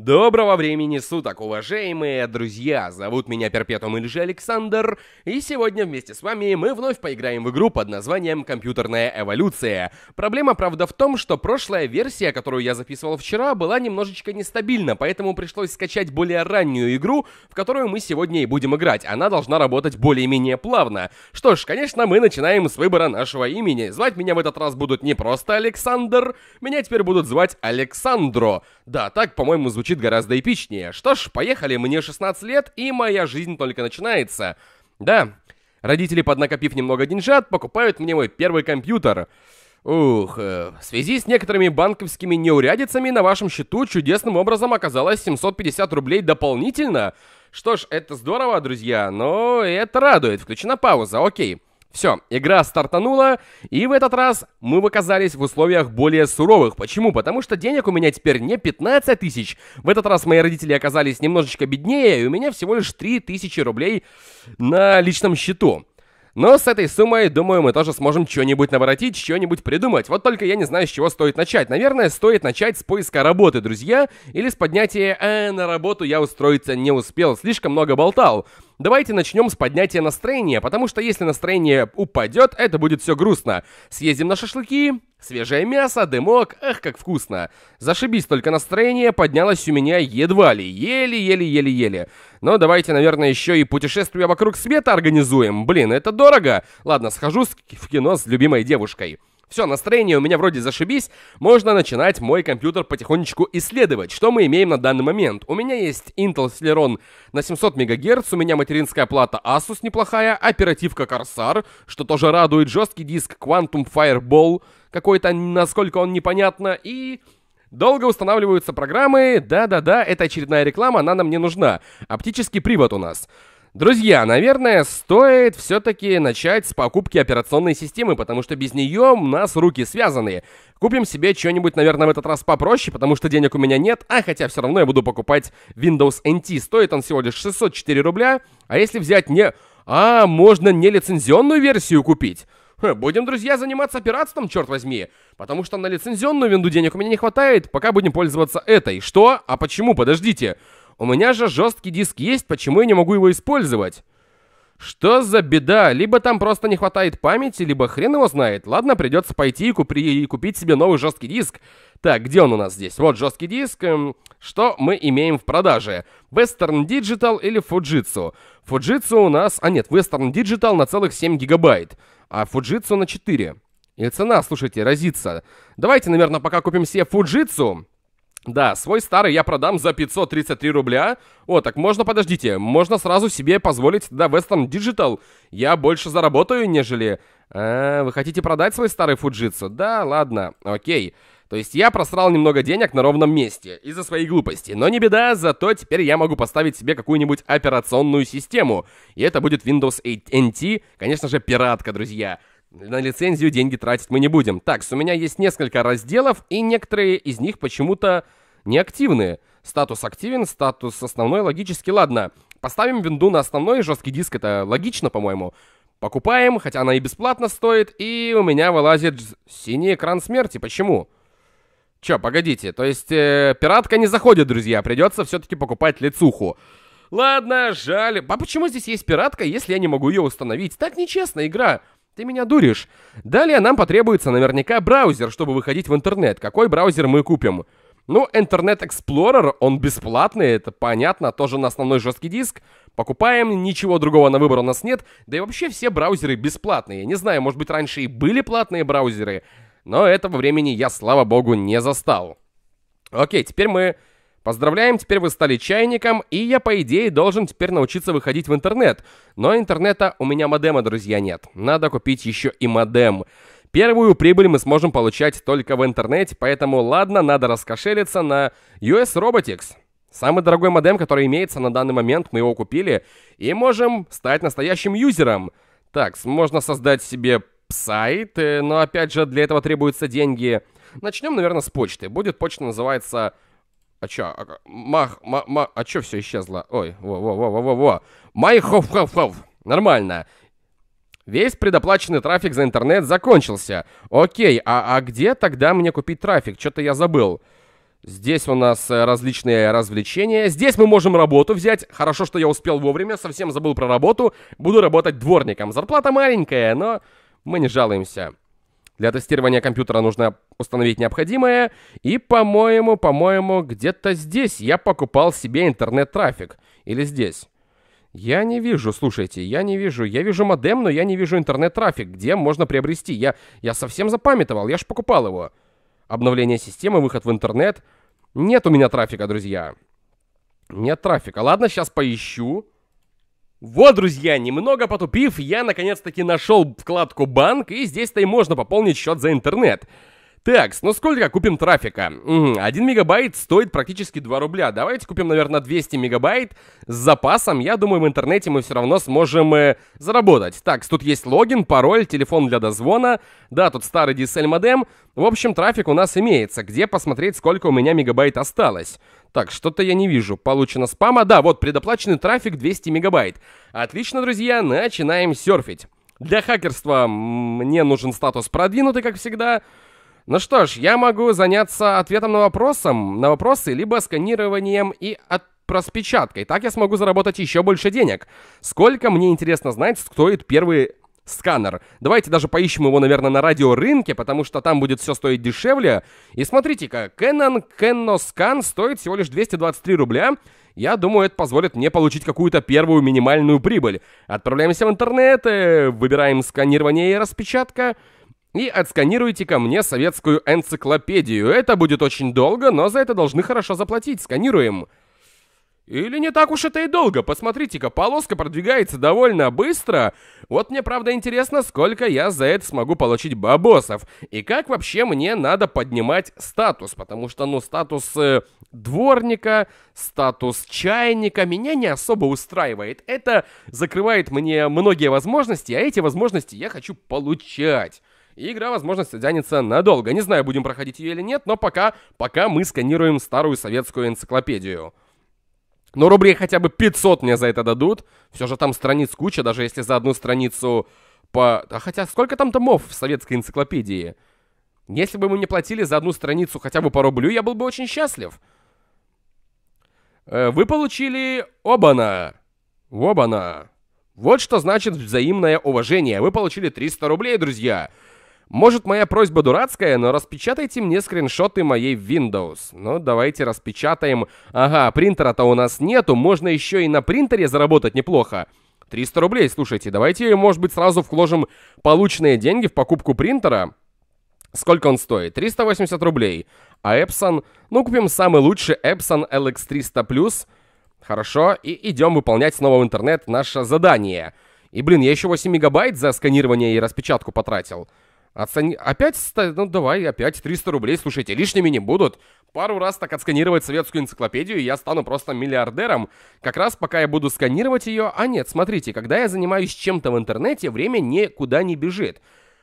Доброго времени суток, уважаемые друзья! Зовут меня Перпетум Ильжи Александр, и сегодня вместе с вами мы вновь поиграем в игру под названием «Компьютерная эволюция». Проблема, правда, в том, что прошлая версия, которую я записывал вчера, была немножечко нестабильна, поэтому пришлось скачать более раннюю игру, в которую мы сегодня и будем играть. Она должна работать более-менее плавно. Что ж, конечно, мы начинаем с выбора нашего имени. Звать меня в этот раз будут не просто Александр, меня теперь будут звать Александро. Да, так, по-моему, звучит звучит гораздо эпичнее. Что ж, поехали, мне 16 лет, и моя жизнь только начинается. Да, родители, поднакопив немного деньжат, покупают мне мой первый компьютер. Ух, э, в связи с некоторыми банковскими неурядицами на вашем счету чудесным образом оказалось 750 рублей дополнительно. Что ж, это здорово, друзья, но это радует. Включена пауза, окей. Все, игра стартанула, и в этот раз мы оказались в условиях более суровых. Почему? Потому что денег у меня теперь не 15 тысяч. В этот раз мои родители оказались немножечко беднее, и у меня всего лишь 3 тысячи рублей на личном счету. Но с этой суммой, думаю, мы тоже сможем что-нибудь наворотить, что-нибудь придумать. Вот только я не знаю, с чего стоит начать. Наверное, стоит начать с поиска работы, друзья, или с поднятия «э, на работу я устроиться не успел, слишком много болтал». Давайте начнем с поднятия настроения, потому что если настроение упадет, это будет все грустно. Съездим на шашлыки, свежее мясо, дымок, эх, как вкусно. Зашибись, только настроение поднялось у меня едва ли, еле-еле-еле-еле. Но давайте, наверное, еще и путешествие вокруг света организуем. Блин, это дорого. Ладно, схожу в кино с любимой девушкой. Все, настроение у меня вроде зашибись, можно начинать мой компьютер потихонечку исследовать, что мы имеем на данный момент. У меня есть Intel Celeron на 700 МГц, у меня материнская плата Asus неплохая, оперативка Corsair, что тоже радует, жесткий диск Quantum Fireball, какой-то, насколько он непонятно, и... Долго устанавливаются программы, да-да-да, это очередная реклама, она нам не нужна. Оптический привод у нас. Друзья, наверное, стоит все-таки начать с покупки операционной системы, потому что без нее у нас руки связаны. Купим себе что-нибудь, наверное, в этот раз попроще, потому что денег у меня нет, а хотя все равно я буду покупать Windows NT. Стоит он всего лишь 604 рубля, а если взять не... А, можно нелицензионную версию купить. Хм, будем, друзья, заниматься пиратством, черт возьми. Потому что на лицензионную винду денег у меня не хватает, пока будем пользоваться этой. Что? А почему? Подождите. Подождите. У меня же жесткий диск есть, почему я не могу его использовать? Что за беда? Либо там просто не хватает памяти, либо хрен его знает. Ладно, придется пойти и, купи, и купить себе новый жесткий диск. Так, где он у нас здесь? Вот жесткий диск. Эм, что мы имеем в продаже? Western Digital или Fujitsu? Fujitsu у нас... А нет, Western Digital на целых 7 гигабайт, а Fujitsu на 4. И цена, слушайте, разится. Давайте, наверное, пока купим себе Fujitsu, да, свой старый я продам за 533 рубля. О, так можно, подождите, можно сразу себе позволить Да, Western Digital. Я больше заработаю, нежели... А, вы хотите продать свой старый Fujitsu? Да, ладно, окей. То есть я просрал немного денег на ровном месте из-за своей глупости. Но не беда, зато теперь я могу поставить себе какую-нибудь операционную систему. И это будет Windows 8 NT, конечно же, пиратка, друзья. На лицензию деньги тратить мы не будем. Так, у меня есть несколько разделов, и некоторые из них почему-то неактивные. Статус активен, статус основной, логически, ладно. Поставим винду на основной жесткий диск, это логично, по-моему. Покупаем, хотя она и бесплатно стоит, и у меня вылазит синий экран смерти. Почему? Чё, погодите, то есть э, пиратка не заходит, друзья, придется все-таки покупать лицуху. Ладно, жаль. А почему здесь есть пиратка, если я не могу ее установить? Так нечестно, игра. Ты меня дуришь. Далее нам потребуется наверняка браузер, чтобы выходить в интернет. Какой браузер мы купим? Ну, Internet Explorer, он бесплатный, это понятно, тоже на основной жесткий диск. Покупаем, ничего другого на выбор у нас нет. Да и вообще все браузеры бесплатные. Я не знаю, может быть раньше и были платные браузеры, но этого времени я, слава богу, не застал. Окей, теперь мы Поздравляем, теперь вы стали чайником, и я, по идее, должен теперь научиться выходить в интернет. Но интернета у меня модема, друзья, нет. Надо купить еще и модем. Первую прибыль мы сможем получать только в интернете, поэтому ладно, надо раскошелиться на US Robotics. Самый дорогой модем, который имеется на данный момент, мы его купили, и можем стать настоящим юзером. Так, можно создать себе сайт, э, но опять же для этого требуются деньги. Начнем, наверное, с почты. Будет почта называется а чё? А, мах, ма, ма, а чё все исчезло? Ой, во-во-во-во-во-во. во Майхов, хоф хоф Нормально. Весь предоплаченный трафик за интернет закончился. Окей, а, а где тогда мне купить трафик? Что-то я забыл. Здесь у нас э, различные развлечения. Здесь мы можем работу взять. Хорошо, что я успел вовремя, совсем забыл про работу. Буду работать дворником. Зарплата маленькая, но мы не жалуемся. Для тестирования компьютера нужно установить необходимое. И, по-моему, по-моему, где-то здесь я покупал себе интернет-трафик. Или здесь. Я не вижу, слушайте, я не вижу. Я вижу модем, но я не вижу интернет-трафик, где можно приобрести. Я, я совсем запамятовал, я ж покупал его. Обновление системы, выход в интернет. Нет у меня трафика, друзья. Нет трафика. Ладно, сейчас поищу. Вот, друзья, немного потупив, я наконец-таки нашел вкладку «Банк», и здесь-то и можно пополнить счет за интернет. Так, ну сколько купим трафика? Один мегабайт стоит практически 2 рубля. Давайте купим, наверное, 200 мегабайт с запасом. Я думаю, в интернете мы все равно сможем э, заработать. Так, тут есть логин, пароль, телефон для дозвона. Да, тут старый DSL модем. В общем, трафик у нас имеется. Где посмотреть, сколько у меня мегабайт осталось? Так, что-то я не вижу. Получено спама. Да, вот предоплаченный трафик 200 мегабайт. Отлично, друзья, начинаем серфить. Для хакерства мне нужен статус продвинутый, как всегда. Ну что ж, я могу заняться ответом на, вопросом, на вопросы, либо сканированием и от распечаткой. Так я смогу заработать еще больше денег. Сколько, мне интересно знать, стоит первый сканер. Давайте даже поищем его, наверное, на радиорынке, потому что там будет все стоить дешевле. И смотрите-ка, Canon Kenno Scan стоит всего лишь 223 рубля. Я думаю, это позволит мне получить какую-то первую минимальную прибыль. Отправляемся в интернет, э, выбираем сканирование и распечатка. И отсканируйте ко мне советскую энциклопедию. Это будет очень долго, но за это должны хорошо заплатить. Сканируем. Или не так уж это и долго. Посмотрите-ка, полоска продвигается довольно быстро. Вот мне, правда, интересно, сколько я за это смогу получить бабосов. И как вообще мне надо поднимать статус. Потому что, ну, статус э, дворника, статус чайника меня не особо устраивает. Это закрывает мне многие возможности, а эти возможности я хочу получать. И игра, возможно, тянется надолго. Не знаю, будем проходить ее или нет, но пока, пока мы сканируем старую советскую энциклопедию. Но рублей хотя бы 500 мне за это дадут. Все же там страниц куча, даже если за одну страницу по... А хотя сколько там томов в советской энциклопедии? Если бы мы не платили за одну страницу хотя бы по рублю, я был бы очень счастлив. Э, вы получили оба на оба на. Вот что значит взаимное уважение. Вы получили 300 рублей, друзья. Может, моя просьба дурацкая, но распечатайте мне скриншоты моей Windows. Ну, давайте распечатаем. Ага, принтера-то у нас нету, можно еще и на принтере заработать неплохо. 300 рублей, слушайте, давайте, может быть, сразу вложим полученные деньги в покупку принтера. Сколько он стоит? 380 рублей. А Epson? Ну, купим самый лучший Epson LX300+. Хорошо, и идем выполнять снова в интернет наше задание. И, блин, я еще 8 мегабайт за сканирование и распечатку потратил. Отстани... Опять, ну давай, опять 300 рублей, слушайте, лишними не будут. Пару раз так отсканировать советскую энциклопедию, и я стану просто миллиардером. Как раз пока я буду сканировать ее... А нет, смотрите, когда я занимаюсь чем-то в интернете, время никуда не бежит.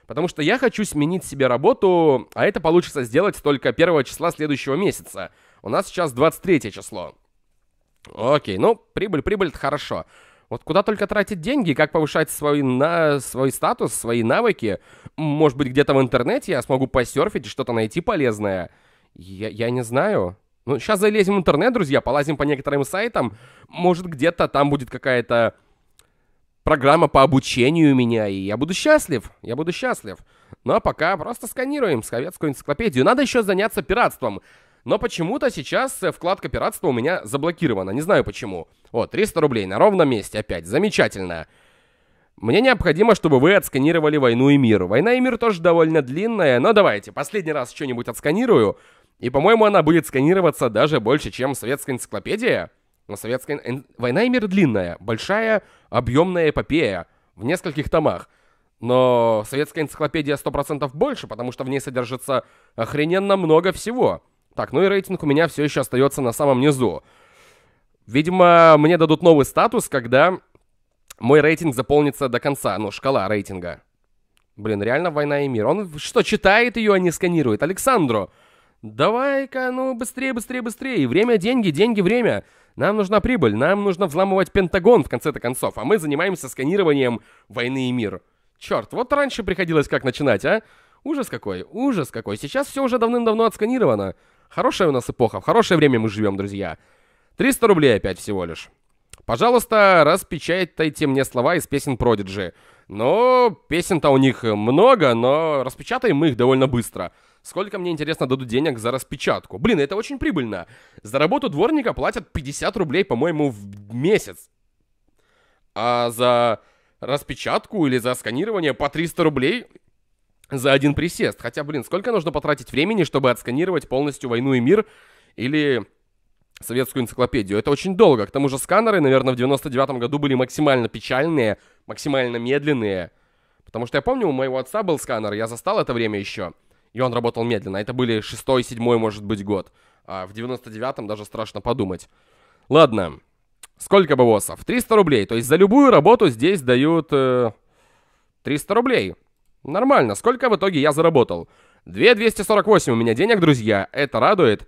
Потому что я хочу сменить себе работу, а это получится сделать только 1 числа следующего месяца. У нас сейчас 23 число. Окей, ну, прибыль, прибыль, это Хорошо. Вот куда только тратить деньги, как повышать свой, на... свой статус, свои навыки. Может быть, где-то в интернете я смогу посерфить и что-то найти полезное. Я, я не знаю. Ну, сейчас залезем в интернет, друзья, полазим по некоторым сайтам. Может, где-то там будет какая-то программа по обучению меня, и я буду счастлив, я буду счастлив. Ну а пока просто сканируем Советскую энциклопедию. Надо еще заняться пиратством. Но почему-то сейчас э, вкладка пиратства у меня заблокирована, не знаю почему. О, 300 рублей на ровном месте опять, замечательно. Мне необходимо, чтобы вы отсканировали «Войну и мир». «Война и мир» тоже довольно длинная, но давайте, последний раз что-нибудь отсканирую. И, по-моему, она будет сканироваться даже больше, чем советская энциклопедия. Но советская... «Война и мир» длинная, большая, объемная эпопея в нескольких томах. Но советская энциклопедия 100% больше, потому что в ней содержится охрененно много всего. Так, ну и рейтинг у меня все еще остается на самом низу. Видимо, мне дадут новый статус, когда мой рейтинг заполнится до конца, ну, шкала рейтинга. Блин, реально «Война и мир». Он что, читает ее, а не сканирует? Александру, давай-ка, ну, быстрее, быстрее, быстрее. Время, деньги, деньги, время. Нам нужна прибыль, нам нужно взламывать Пентагон, в конце-то концов. А мы занимаемся сканированием «Войны и мир». Черт, вот раньше приходилось как начинать, а? Ужас какой, ужас какой. Сейчас все уже давным-давно отсканировано. Хорошая у нас эпоха, в хорошее время мы живем, друзья. 300 рублей опять всего лишь. Пожалуйста, распечатайте мне слова из песен Продиджи. Но песен-то у них много, но распечатаем мы их довольно быстро. Сколько мне интересно дадут денег за распечатку? Блин, это очень прибыльно. За работу дворника платят 50 рублей, по-моему, в месяц. А за распечатку или за сканирование по 300 рублей за один присест. Хотя, блин, сколько нужно потратить времени, чтобы отсканировать полностью «Войну и мир» или советскую энциклопедию. Это очень долго. К тому же сканеры, наверное, в 99 году были максимально печальные, максимально медленные. Потому что я помню, у моего отца был сканер, я застал это время еще. И он работал медленно. Это были 6 седьмой, может быть, год. А в 99-м даже страшно подумать. Ладно. Сколько бабосов? 300 рублей. То есть за любую работу здесь дают э, 300 рублей. Нормально. Сколько в итоге я заработал? 2248 у меня денег, друзья. Это радует.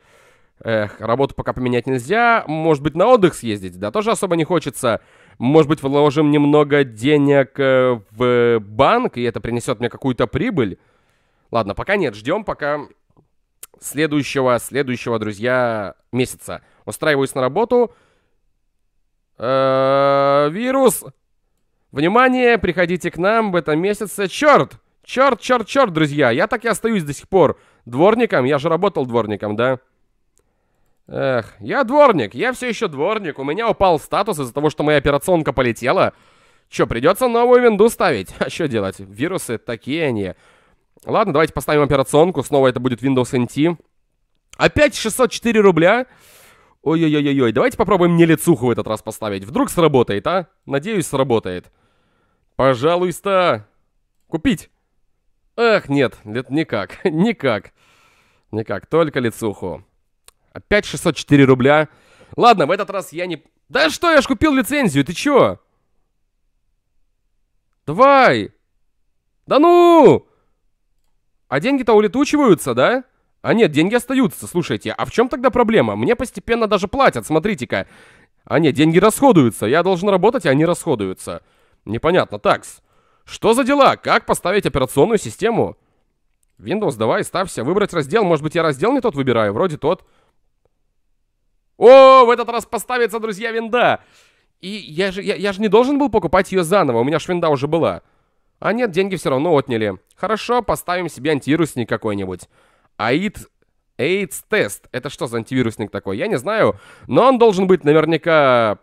Эх, работу пока поменять нельзя. Может быть, на отдых съездить? Да тоже особо не хочется. Может быть, вложим немного денег э, в банк, и это принесет мне какую-то прибыль? Ладно, пока нет. Ждем пока следующего, следующего, друзья, месяца. Устраиваюсь на работу. Э вирус! Внимание, приходите к нам в этом месяце. Черт! Черт, черт, черт, друзья, я так и остаюсь до сих пор. Дворником? Я же работал дворником, да? Эх, я дворник, я все еще дворник. У меня упал статус из-за того, что моя операционка полетела. Че, придется новую винду ставить? А что делать? Вирусы такие они. Ладно, давайте поставим операционку. Снова это будет Windows NT. Опять 604 рубля? Ой-ой-ой-ой, давайте попробуем не лицуху в этот раз поставить. Вдруг сработает, а? Надеюсь, сработает. Пожалуйста. Купить. Эх, нет, это никак, никак. Никак, только лицуху. Опять 604 рубля. Ладно, в этот раз я не... Да что, я ж купил лицензию, ты чё? Давай! Да ну! А деньги-то улетучиваются, да? А нет, деньги остаются, слушайте. А в чем тогда проблема? Мне постепенно даже платят, смотрите-ка. А нет, деньги расходуются. Я должен работать, а они расходуются. Непонятно, такс. Что за дела? Как поставить операционную систему? Windows, давай, ставься. Выбрать раздел. Может быть, я раздел не тот выбираю? Вроде тот. О, в этот раз поставится, друзья, винда. И я же, я, я же не должен был покупать ее заново. У меня ж винда уже была. А нет, деньги все равно отняли. Хорошо, поставим себе антивирусник какой-нибудь. Аид AIDS тест. Это что за антивирусник такой? Я не знаю, но он должен быть наверняка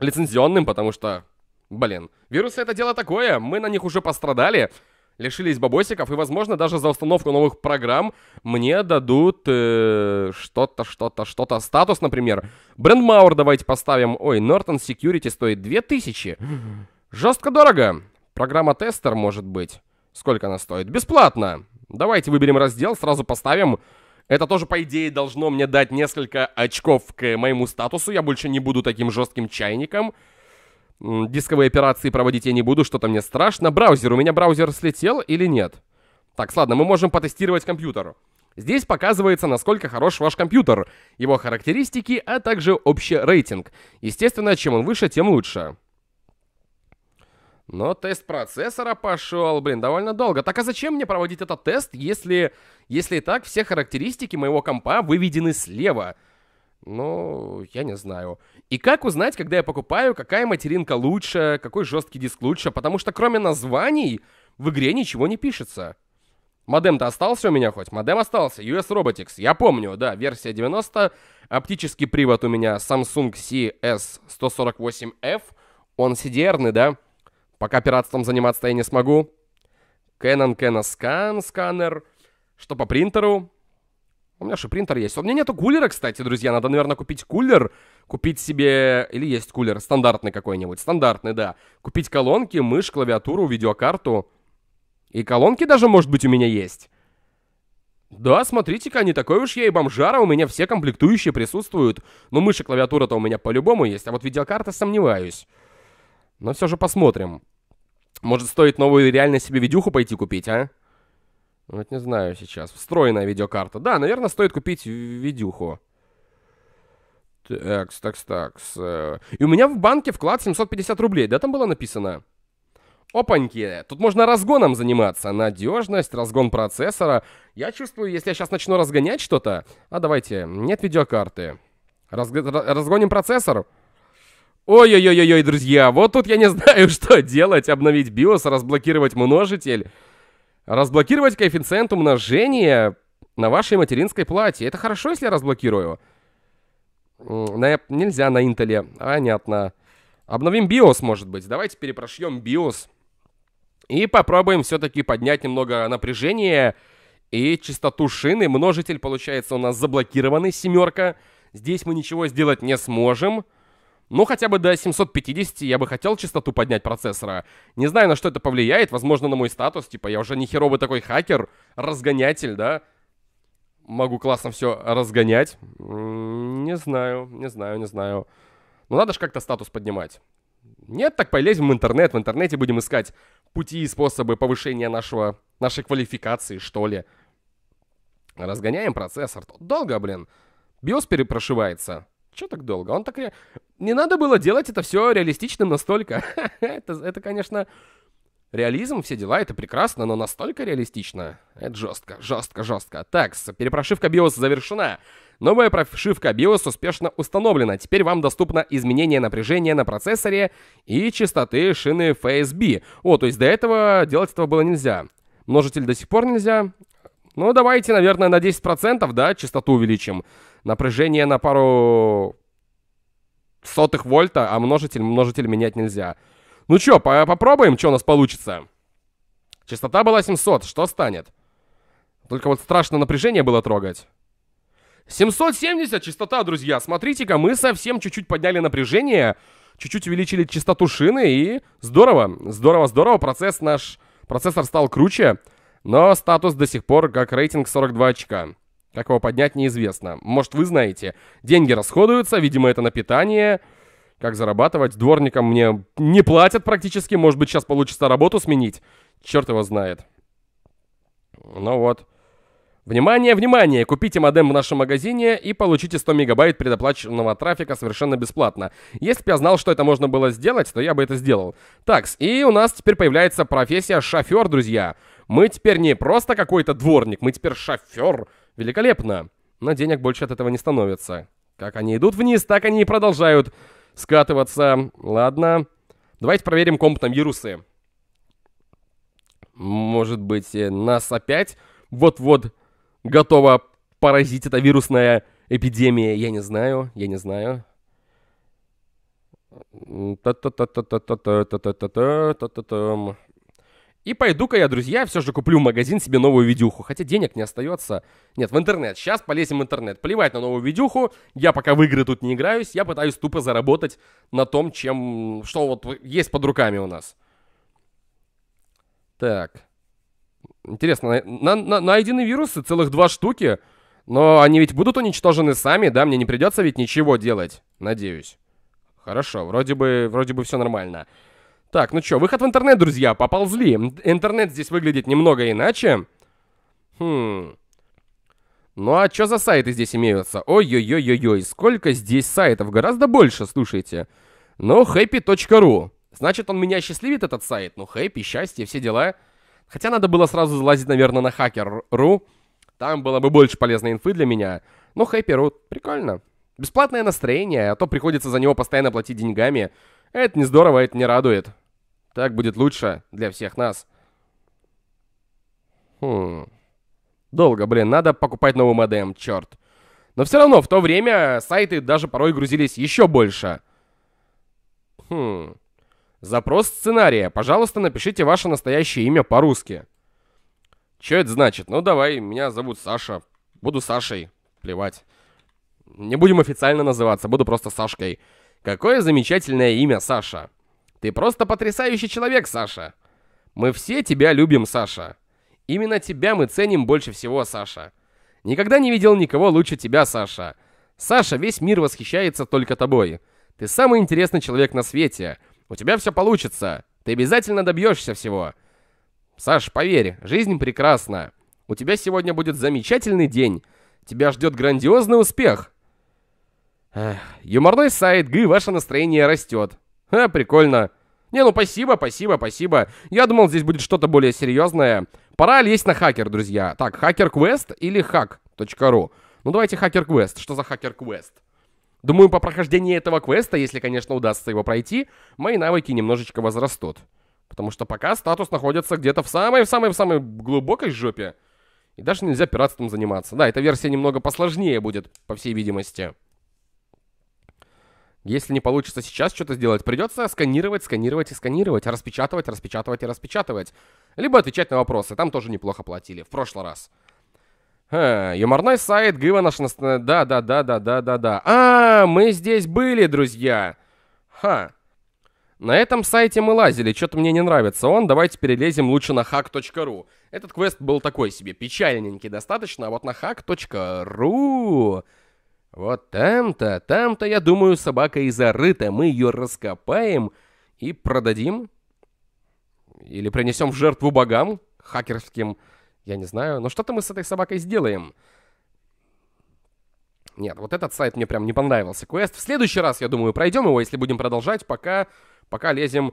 лицензионным, потому что Блин, вирусы это дело такое, мы на них уже пострадали, лишились бабосиков, и, возможно, даже за установку новых программ мне дадут э, что-то, что-то, что-то, статус, например. Брендмауэр давайте поставим. Ой, Norton Security стоит 2000. Жестко дорого. Программа тестер, может быть. Сколько она стоит? Бесплатно. Давайте выберем раздел, сразу поставим... Это тоже, по идее, должно мне дать несколько очков к моему статусу. Я больше не буду таким жестким чайником. Дисковые операции проводить я не буду, что-то мне страшно. Браузер, у меня браузер слетел или нет? Так, ладно, мы можем потестировать компьютер. Здесь показывается, насколько хорош ваш компьютер, его характеристики, а также общий рейтинг. Естественно, чем он выше, тем лучше. Но тест процессора пошел, блин, довольно долго. Так а зачем мне проводить этот тест, если, если и так все характеристики моего компа выведены слева? Слева. Ну, я не знаю. И как узнать, когда я покупаю, какая материнка лучше, какой жесткий диск лучше? Потому что кроме названий в игре ничего не пишется. Модем-то остался у меня хоть? Модем остался. US Robotics. Я помню, да, версия 90. Оптический привод у меня Samsung CS148F. Он cdr да? Пока пиратством заниматься я не смогу. Canon Canon Scan, сканер. Что по принтеру? У меня же принтер есть. У меня нету кулера, кстати, друзья. Надо, наверное, купить кулер. Купить себе... Или есть кулер стандартный какой-нибудь. Стандартный, да. Купить колонки, мышь, клавиатуру, видеокарту. И колонки даже, может быть, у меня есть. Да, смотрите-ка, не такой уж я и бомжара, у меня все комплектующие присутствуют. Но ну, мышь и клавиатура-то у меня по-любому есть, а вот видеокарта сомневаюсь. Но все же посмотрим. Может, стоит новую реально себе видюху пойти купить, а? Ну, вот не знаю сейчас. Встроенная видеокарта. Да, наверное, стоит купить видюху. Такс, такс, такс. Э, и у меня в банке вклад 750 рублей, да, там было написано? Опаньки, тут можно разгоном заниматься. Надежность, разгон процессора. Я чувствую, если я сейчас начну разгонять что-то... А давайте, нет видеокарты. Разг... Разгоним процессор. Ой-ой-ой-ой, друзья, вот тут я не знаю, что делать. Обновить BIOS, разблокировать множитель. Разблокировать коэффициент умножения на вашей материнской плате. Это хорошо, если я разблокирую. На, нельзя на Интеле. А, понятно. Обновим BIOS, может быть. Давайте перепрошьем BIOS. И попробуем все-таки поднять немного напряжение и частоту шины. Множитель, получается, у нас заблокированный, семерка. Здесь мы ничего сделать не сможем. Ну, хотя бы до 750 я бы хотел частоту поднять процессора. Не знаю, на что это повлияет, возможно, на мой статус. Типа, я уже не херовый такой хакер, разгонятель, да? Могу классно все разгонять. Не знаю, не знаю, не знаю. Но ну, надо же как-то статус поднимать. Нет, так полезем в интернет, в интернете будем искать пути и способы повышения нашего, нашей квалификации, что ли. Разгоняем процессор. Долго, блин. BIOS перепрошивается. Че так долго? Он так... Ре не надо было делать это все реалистичным настолько. это, это, конечно, реализм, все дела, это прекрасно, но настолько реалистично. Это жестко, жестко, жестко. Так, перепрошивка BIOS завершена. Новая прошивка BIOS успешно установлена. Теперь вам доступно изменение напряжения на процессоре и частоты шины FSB. О, то есть до этого делать этого было нельзя. Множитель до сих пор нельзя. Ну, давайте, наверное, на 10%, да, частоту увеличим. Напряжение на пару сотых вольта, а множитель, множитель менять нельзя. Ну чё, по попробуем, что у нас получится? Частота была 700, что станет? Только вот страшно напряжение было трогать. 770 частота, друзья. Смотрите-ка, мы совсем чуть-чуть подняли напряжение, чуть-чуть увеличили частоту шины, и здорово, здорово, здорово. Процесс наш, процессор стал круче, но статус до сих пор как рейтинг 42 очка. Как его поднять, неизвестно. Может, вы знаете. Деньги расходуются, видимо, это на питание. Как зарабатывать? Дворником мне не платят практически. Может быть, сейчас получится работу сменить? Черт его знает. Ну вот. Внимание, внимание! Купите модем в нашем магазине и получите 100 мегабайт предоплаченного трафика совершенно бесплатно. Если бы я знал, что это можно было сделать, то я бы это сделал. Такс, и у нас теперь появляется профессия шофер, друзья. Мы теперь не просто какой-то дворник, мы теперь шофер. Великолепно. Но денег больше от этого не становится. Как они идут вниз, так они и продолжают скатываться. Ладно. Давайте проверим комп на вирусы. Может быть, э, нас опять вот-вот готова поразить эта вирусная эпидемия? Я не знаю, я не знаю. И пойду-ка я, друзья, все же куплю в магазин себе новую видюху. Хотя денег не остается. Нет, в интернет. Сейчас полезем в интернет. Плевать на новую видюху. Я пока в игры тут не играюсь. Я пытаюсь тупо заработать на том, чем... Что вот есть под руками у нас. Так. Интересно, на, на, найдены вирусы целых два штуки. Но они ведь будут уничтожены сами, да? Мне не придется ведь ничего делать. Надеюсь. Хорошо, вроде бы, вроде бы все нормально. Нормально. Так, ну что, выход в интернет, друзья, поползли. Интернет здесь выглядит немного иначе. Хм... Ну а что за сайты здесь имеются? Ой-ой-ой-ой-ой, сколько здесь сайтов, гораздо больше, слушайте. Ну, happy.ru. Значит, он меня счастливит, этот сайт. Ну, happy, счастье, все дела. Хотя надо было сразу залазить, наверное, на hacker.ru. Там было бы больше полезной инфы для меня. Ну, happy.ru, прикольно. Бесплатное настроение, а то приходится за него постоянно платить деньгами. Это не здорово, это не радует. Так будет лучше для всех нас. Хм. Долго, блин, надо покупать новый модем, черт. Но все равно в то время сайты даже порой грузились еще больше. Хм. Запрос сценария. Пожалуйста, напишите ваше настоящее имя по-русски. Что это значит? Ну давай, меня зовут Саша. Буду Сашей. Плевать. Не будем официально называться, буду просто Сашкой. Какое замечательное имя Саша. Ты просто потрясающий человек, Саша. Мы все тебя любим, Саша. Именно тебя мы ценим больше всего, Саша. Никогда не видел никого лучше тебя, Саша. Саша, весь мир восхищается только тобой. Ты самый интересный человек на свете. У тебя все получится. Ты обязательно добьешься всего. Саш, поверь, жизнь прекрасна. У тебя сегодня будет замечательный день. Тебя ждет грандиозный успех. Эх, юморной сайт Гы, ваше настроение растет. Ха, э, прикольно. Не, ну спасибо, спасибо, спасибо. Я думал, здесь будет что-то более серьезное. Пора лезть на хакер, друзья. Так, хакер квест или hack.ru? Ну давайте хакер квест. Что за хакер квест? Думаю, по прохождении этого квеста, если, конечно, удастся его пройти, мои навыки немножечко возрастут. Потому что пока статус находится где-то в самой-самой-самой глубокой жопе. И даже нельзя пиратством заниматься. Да, эта версия немного посложнее будет, по всей видимости. Если не получится сейчас что-то сделать, придется сканировать, сканировать и сканировать, распечатывать, распечатывать и распечатывать. Либо отвечать на вопросы, там тоже неплохо платили, в прошлый раз. Ха, э, юморной сайт Гива наш... Да-да-да-да-да-да-да. А, мы здесь были, друзья. Ха. На этом сайте мы лазили, что-то мне не нравится он, давайте перелезем лучше на hack.ru. Этот квест был такой себе, печальненький достаточно, а вот на hack.ru вот там-то, там-то, я думаю, собака и зарыта. Мы ее раскопаем и продадим. Или принесем в жертву богам, хакерским, я не знаю. Но что-то мы с этой собакой сделаем. Нет, вот этот сайт мне прям не понравился. Квест. В следующий раз, я думаю, пройдем его, если будем продолжать, пока, пока лезем.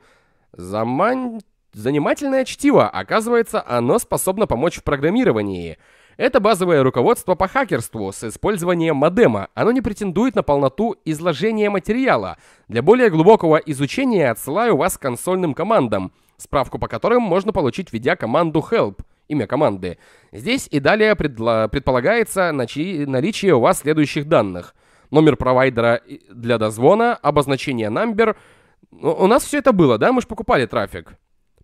Заман... Занимательное чтиво. Оказывается, оно способно помочь в программировании. Это базовое руководство по хакерству с использованием модема. Оно не претендует на полноту изложения материала. Для более глубокого изучения отсылаю вас к консольным командам, справку по которым можно получить, введя команду help имя команды. Здесь и далее предполагается наличие у вас следующих данных. Номер провайдера для дозвона, обозначение number. У нас все это было, да? Мы же покупали трафик.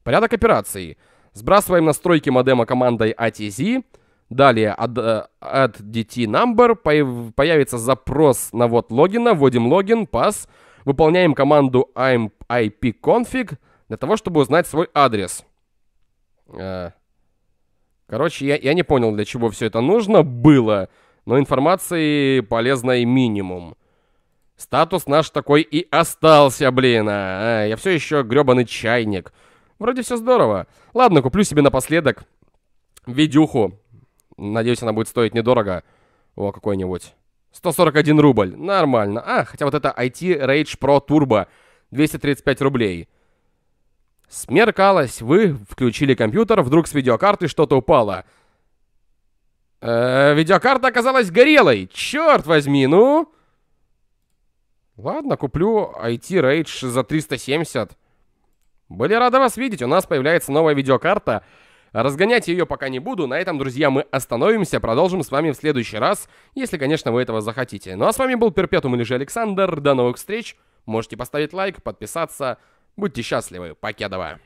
Порядок операций. Сбрасываем настройки модема командой ATZ. «А Далее от, э, от DT number появится запрос на вот логина, вводим логин, пас, выполняем команду ipconfig для того, чтобы узнать свой адрес. Э, короче, я, я не понял, для чего все это нужно было, но информации полезной минимум. Статус наш такой и остался, блин. А, а я все еще гребаный чайник. Вроде все здорово. Ладно, куплю себе напоследок видюху Надеюсь, она будет стоить недорого. О, какой-нибудь. 141 рубль. Нормально. А, хотя вот это IT Rage Pro Turbo. 235 рублей. Смеркалось. Вы включили компьютер. Вдруг с видеокарты что-то упало. Э видеокарта оказалась горелой. Черт возьми, ну... Ладно, куплю IT Rage за 370. Были рады вас видеть. У нас появляется новая видеокарта. Разгонять ее пока не буду, на этом, друзья, мы остановимся, продолжим с вами в следующий раз, если, конечно, вы этого захотите. Ну а с вами был Перпетум или же Александр, до новых встреч, можете поставить лайк, подписаться, будьте счастливы, покедова!